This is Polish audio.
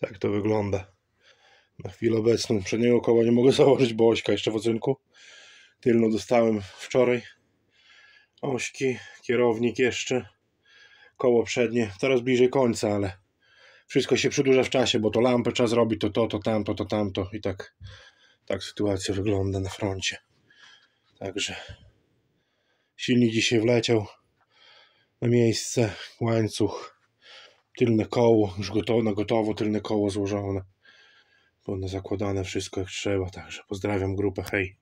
Tak to wygląda. Na chwilę obecną przedniego koła nie mogę założyć, bo ośka jeszcze w odcinku. Tylno dostałem wczoraj. Ośki, kierownik jeszcze. Koło przednie, Teraz bliżej końca, ale wszystko się przedłuża w czasie, bo to lampę trzeba zrobić, to to, to tamto, to tamto i tak, tak sytuacja wygląda na froncie. Także silnik dzisiaj wleciał na miejsce, łańcuch tylne koło już gotowe, na no gotowo tylne koło złożone, bo zakładane wszystko jak trzeba, także pozdrawiam grupę, hej.